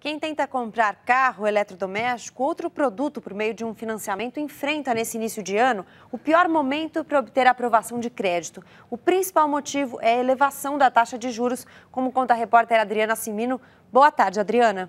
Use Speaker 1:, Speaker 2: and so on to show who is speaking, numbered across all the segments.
Speaker 1: Quem tenta comprar carro, eletrodoméstico, outro produto por meio de um financiamento enfrenta nesse início de ano o pior momento para obter aprovação de crédito. O principal motivo é a elevação da taxa de juros, como conta a repórter Adriana Simino. Boa tarde, Adriana.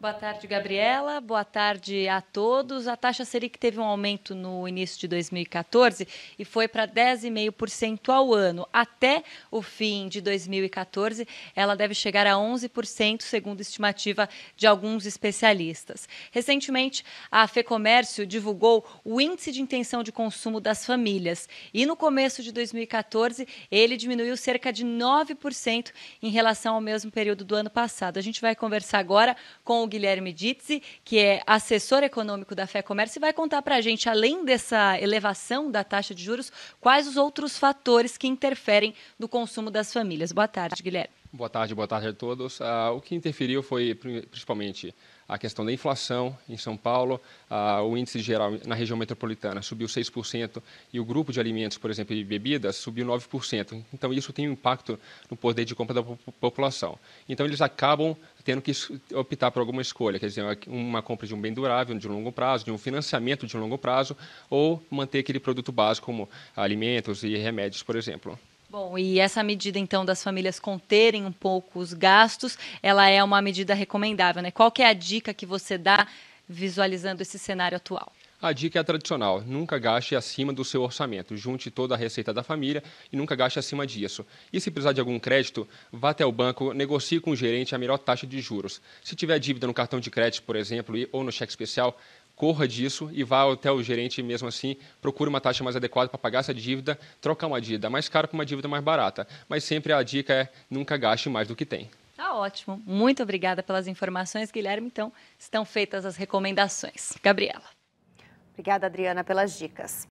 Speaker 2: Boa tarde, Gabriela. Boa tarde a todos. A taxa Selic teve um aumento no início de 2014 e foi para 10,5% ao ano. Até o fim de 2014, ela deve chegar a 11%, segundo estimativa de alguns especialistas. Recentemente, a FEComércio divulgou o índice de intenção de consumo das famílias e no começo de 2014, ele diminuiu cerca de 9% em relação ao mesmo período do ano passado. A gente vai conversar agora com o Guilherme Ditzi, que é assessor econômico da Fé Comércio, e vai contar para a gente, além dessa elevação da taxa de juros, quais os outros fatores que interferem no consumo das famílias. Boa tarde, Guilherme.
Speaker 3: Boa tarde, boa tarde a todos. Uh, o que interferiu foi principalmente a questão da inflação em São Paulo, uh, o índice geral na região metropolitana subiu 6% e o grupo de alimentos, por exemplo, e bebidas subiu 9%. Então isso tem um impacto no poder de compra da população. Então eles acabam tendo que optar por alguma escolha, quer dizer, uma compra de um bem durável de um longo prazo, de um financiamento de um longo prazo, ou manter aquele produto básico como alimentos e remédios, por exemplo.
Speaker 2: Bom, e essa medida então das famílias conterem um pouco os gastos, ela é uma medida recomendável, né? Qual é a dica que você dá visualizando esse cenário atual?
Speaker 3: A dica é a tradicional: nunca gaste acima do seu orçamento. Junte toda a receita da família e nunca gaste acima disso. E se precisar de algum crédito, vá até o banco, negocie com o gerente a melhor taxa de juros. Se tiver dívida no cartão de crédito, por exemplo, ou no cheque especial, corra disso e vá até o gerente mesmo assim, procure uma taxa mais adequada para pagar essa dívida, trocar uma dívida mais cara por uma dívida mais barata. Mas sempre a dica é nunca gaste mais do que tem.
Speaker 2: Tá ótimo. Muito obrigada pelas informações, Guilherme. Então, estão feitas as recomendações. Gabriela. Obrigada, Adriana, pelas dicas.